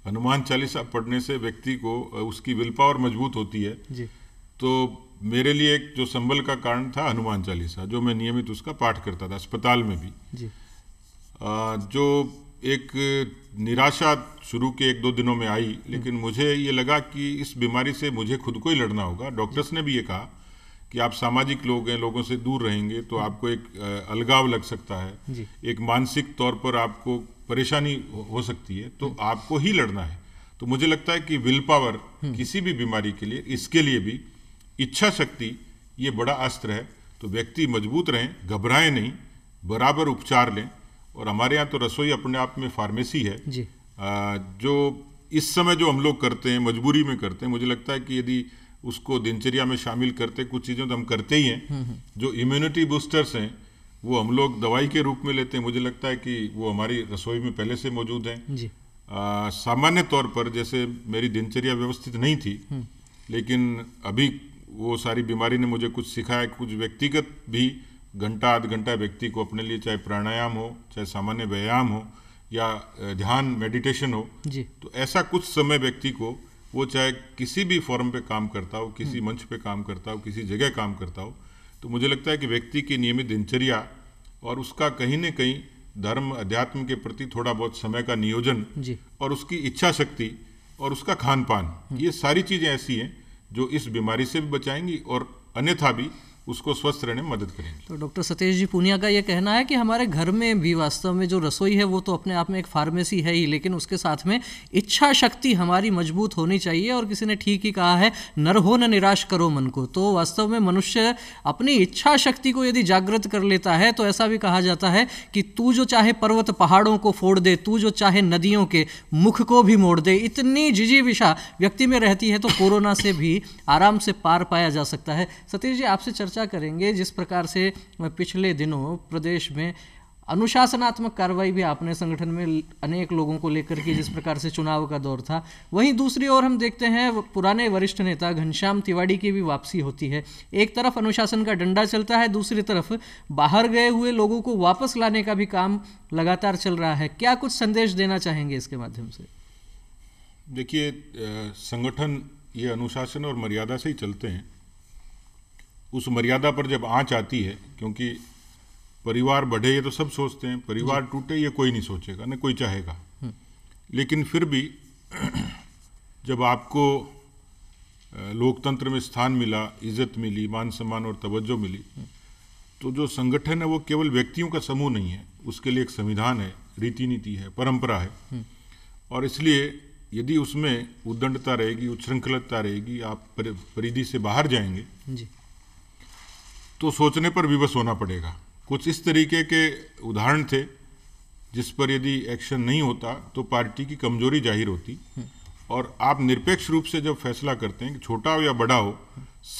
हनुमान चालीसा पढ़ने से व्यक्ति को उसकी विल पावर मजबूत होती है जी। तो मेरे लिए एक जो संबल का कारण था हनुमान चालीसा जो मैं नियमित उसका पाठ करता था अस्पताल में भी जी। आ, जो एक निराशा शुरू के एक दो दिनों में आई हम्म। लेकिन मुझे ये लगा कि इस बीमारी से मुझे खुद को ही लड़ना होगा डॉक्टर्स ने भी ये कहा कि आप सामाजिक लोग हैं लोगों से दूर रहेंगे तो हम्म। आपको एक अलगाव लग सकता है एक मानसिक तौर पर आपको परेशानी हो सकती है तो आपको ही लड़ना है तो मुझे लगता है कि विल पावर हम्म। किसी भी बीमारी के लिए इसके लिए भी इच्छा शक्ति ये बड़ा अस्त्र है तो व्यक्ति मजबूत रहें घबराएं नहीं बराबर उपचार लें और हमारे यहाँ तो रसोई अपने आप में फार्मेसी है जी। आ, जो इस समय जो हम लोग करते हैं मजबूरी में करते हैं मुझे लगता है कि यदि उसको दिनचर्या में शामिल करते कुछ चीज़ें तो हम करते ही हैं हम्म, हम्म। जो इम्यूनिटी बूस्टर्स हैं वो हम लोग दवाई के रूप में लेते हैं मुझे लगता है कि वो हमारी रसोई में पहले से मौजूद हैं सामान्य तौर पर जैसे मेरी दिनचर्या व्यवस्थित नहीं थी हम्म। लेकिन अभी वो सारी बीमारी ने मुझे कुछ सिखाया कुछ व्यक्तिगत भी घंटा आध घंटा व्यक्ति को अपने लिए चाहे प्राणायाम हो चाहे सामान्य व्यायाम हो या ध्यान मेडिटेशन हो तो ऐसा कुछ समय व्यक्ति को वो चाहे किसी भी फॉर्म पे काम करता हो किसी हम्म। मंच पे काम करता हो किसी जगह काम करता हो तो मुझे लगता है कि व्यक्ति की नियमित दिनचर्या और उसका कहीं ना कहीं धर्म अध्यात्म के प्रति थोड़ा बहुत समय का नियोजन और उसकी इच्छा शक्ति और उसका खान पान ये सारी चीज़ें ऐसी हैं जो इस बीमारी से भी बचाएंगी और अन्यथा भी उसको स्वस्थ रहने में मदद करेंगे तो डॉक्टर सतीश जी पूनिया का ये कहना है कि हमारे घर में भी वास्तव में जो रसोई है वो तो अपने आप में एक फार्मेसी है ही लेकिन उसके साथ में इच्छा शक्ति हमारी मजबूत होनी चाहिए और किसी ने ठीक ही कहा है नर हो न निराश करो मन को तो वास्तव में मनुष्य अपनी इच्छा शक्ति को यदि जागृत कर लेता है तो ऐसा भी कहा जाता है कि तू जो चाहे पर्वत पहाड़ों को फोड़ दे तू जो चाहे नदियों के मुख को भी मोड़ दे इतनी जिजीविशा व्यक्ति में रहती है तो कोरोना से भी आराम से पार पाया जा सकता है सतीश जी आपसे चर्चा चर्चा करेंगे जिस प्रकार से पिछले दिनों प्रदेश में अनुशासनात्मक कार्रवाई भी आपने संगठन में अनेक लोगों को लेकर की जिस प्रकार से चुनाव का दौर था वहीं दूसरी ओर हम देखते हैं पुराने वरिष्ठ नेता घनश्याम तिवाड़ी की भी वापसी होती है एक तरफ अनुशासन का डंडा चलता है दूसरी तरफ बाहर गए हुए लोगों को वापस लाने का भी काम लगातार चल रहा है क्या कुछ संदेश देना चाहेंगे इसके माध्यम से देखिए संगठन ये अनुशासन और मर्यादा से ही चलते हैं उस मर्यादा पर जब आँच आती है क्योंकि परिवार बढ़े ये तो सब सोचते हैं परिवार टूटे ये कोई नहीं सोचेगा न कोई चाहेगा हम्म। लेकिन फिर भी जब आपको लोकतंत्र में स्थान मिला इज्जत मिली मान सम्मान और तवज्जो मिली हम्म। तो जो संगठन है वो केवल व्यक्तियों का समूह नहीं है उसके लिए एक संविधान है रीति नीति है परंपरा है हम्म। और इसलिए यदि उसमें उदंडता रहेगी उच्छृंखलता रहेगी आप परिधि से बाहर जाएंगे जी तो सोचने पर विवश होना पड़ेगा कुछ इस तरीके के उदाहरण थे जिस पर यदि एक्शन नहीं होता तो पार्टी की कमजोरी जाहिर होती और आप निरपेक्ष रूप से जब फैसला करते हैं कि छोटा हो या बड़ा हो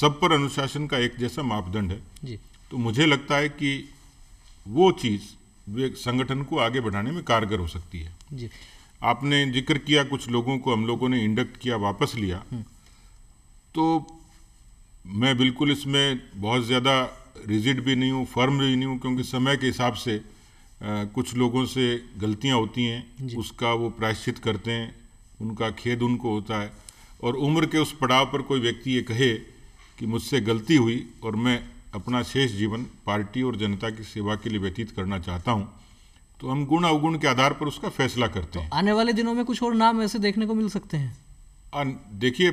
सब पर अनुशासन का एक जैसा मापदंड है जी। तो मुझे लगता है कि वो चीज़ संगठन को आगे बढ़ाने में कारगर हो सकती है जी। आपने जिक्र किया कुछ लोगों को हम लोगों ने इंडक्ट किया वापस लिया हम्म। तो मैं बिल्कुल इसमें बहुत ज़्यादा रिजिड भी नहीं हूँ फर्म भी नहीं हूँ क्योंकि समय के हिसाब से आ, कुछ लोगों से गलतियाँ होती हैं उसका वो प्रायश्चित करते हैं उनका खेद उनको होता है और उम्र के उस पड़ाव पर कोई व्यक्ति ये कहे कि मुझसे गलती हुई और मैं अपना शेष जीवन पार्टी और जनता की सेवा के लिए व्यतीत करना चाहता हूँ तो हम गुण अवगुण के आधार पर उसका फैसला करते तो हैं आने वाले दिनों में कुछ और नाम ऐसे देखने को मिल सकते हैं देखिए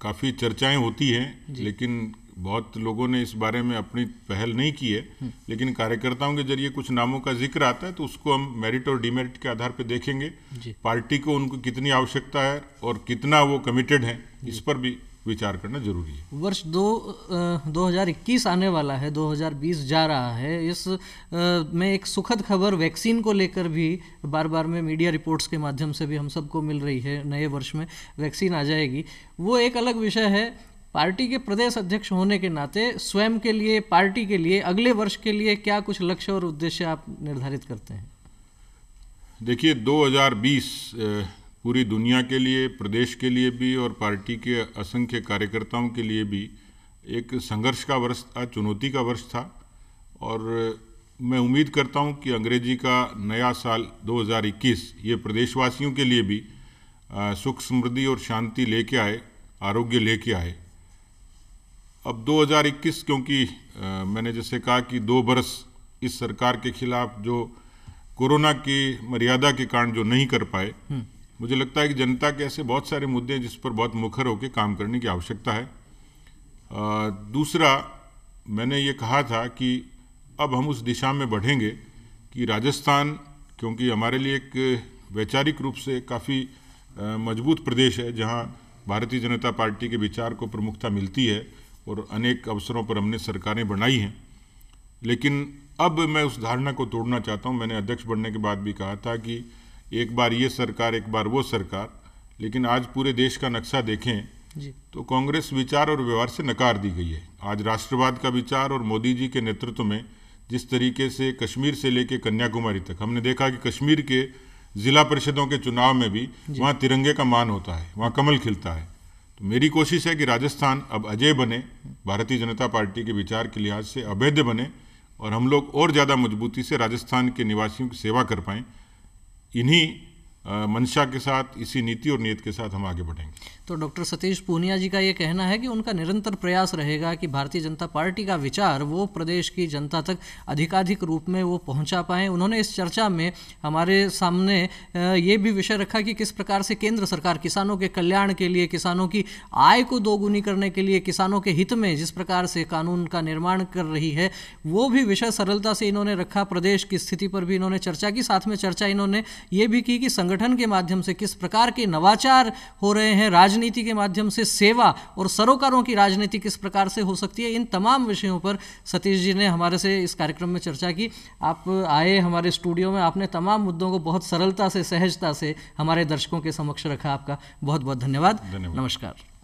काफ़ी चर्चाएं होती हैं लेकिन बहुत लोगों ने इस बारे में अपनी पहल नहीं की है हम्म। लेकिन कार्यकर्ताओं के जरिए कुछ नामों का जिक्र आता है तो उसको हम मेरिट और डिमेरिट के आधार पर देखेंगे पार्टी को उनको कितनी आवश्यकता है और कितना वो कमिटेड है इस पर भी विचार करना जरूरी है वर्ष दो दो हज़ार इक्कीस आने वाला है 2020 जा रहा है इस आ, में एक सुखद खबर वैक्सीन को लेकर भी बार बार में मीडिया रिपोर्ट्स के माध्यम से भी हम सबको मिल रही है नए वर्ष में वैक्सीन आ जाएगी वो एक अलग विषय है पार्टी के प्रदेश अध्यक्ष होने के नाते स्वयं के लिए पार्टी के लिए अगले वर्ष के लिए क्या कुछ लक्ष्य और उद्देश्य आप निर्धारित करते हैं देखिए 2020 पूरी दुनिया के लिए प्रदेश के लिए भी और पार्टी के असंख्य कार्यकर्ताओं के लिए भी एक संघर्ष का वर्ष था चुनौती का वर्ष था और मैं उम्मीद करता हूं कि अंग्रेजी का नया साल 2021 ये प्रदेशवासियों के लिए भी सुख समृद्धि और शांति लेके आए आरोग्य लेके आए अब 2021 क्योंकि आ, मैंने जैसे कहा कि दो बरस इस सरकार के खिलाफ जो कोरोना की मर्यादा के कारण जो नहीं कर पाए हम्म। मुझे लगता है कि जनता के ऐसे बहुत सारे मुद्दे हैं जिस पर बहुत मुखर होकर काम करने की आवश्यकता है आ, दूसरा मैंने ये कहा था कि अब हम उस दिशा में बढ़ेंगे कि राजस्थान क्योंकि हमारे लिए एक वैचारिक रूप से काफ़ी मजबूत प्रदेश है जहाँ भारतीय जनता पार्टी के विचार को प्रमुखता मिलती है और अनेक अवसरों पर हमने सरकारें बनाई हैं लेकिन अब मैं उस धारणा को तोड़ना चाहता हूँ मैंने अध्यक्ष बनने के बाद भी कहा था कि एक बार ये सरकार एक बार वो सरकार लेकिन आज पूरे देश का नक्शा देखें जी। तो कांग्रेस विचार और व्यवहार से नकार दी गई है आज राष्ट्रवाद का विचार और मोदी जी के नेतृत्व में जिस तरीके से कश्मीर से लेकर कन्याकुमारी तक हमने देखा कि कश्मीर के ज़िला परिषदों के चुनाव में भी वहाँ तिरंगे का मान होता है वहाँ कमल खिलता है तो मेरी कोशिश है कि राजस्थान अब अजय बने भारतीय जनता पार्टी के विचार के लिहाज से अवैध बने और हम लोग और ज़्यादा मजबूती से राजस्थान के निवासियों की सेवा कर पाएँ इन्हीं मंशा के साथ इसी नीति और नीयत के साथ हम आगे बढ़ेंगे तो डॉक्टर सतीश पूनिया जी का ये कहना है कि उनका निरंतर प्रयास रहेगा कि भारतीय जनता पार्टी का विचार वो प्रदेश की जनता तक अधिकाधिक रूप में वो पहुंचा पाए उन्होंने इस चर्चा में हमारे सामने ये भी विषय रखा कि किस प्रकार से केंद्र सरकार किसानों के कल्याण के लिए किसानों की आय को दोगुनी करने के लिए किसानों के हित में जिस प्रकार से कानून का निर्माण कर रही है वो भी विषय सरलता से इन्होंने रखा प्रदेश की स्थिति पर भी इन्होंने चर्चा की साथ में चर्चा इन्होंने ये भी की कि संगठन के माध्यम से किस प्रकार के नवाचार हो रहे हैं राज्य राजनीति के माध्यम से सेवा और सरोकारों की राजनीति किस प्रकार से हो सकती है इन तमाम विषयों पर सतीश जी ने हमारे से इस कार्यक्रम में चर्चा की आप आए हमारे स्टूडियो में आपने तमाम मुद्दों को बहुत सरलता से सहजता से हमारे दर्शकों के समक्ष रखा आपका बहुत बहुत धन्यवाद, धन्यवाद। नमस्कार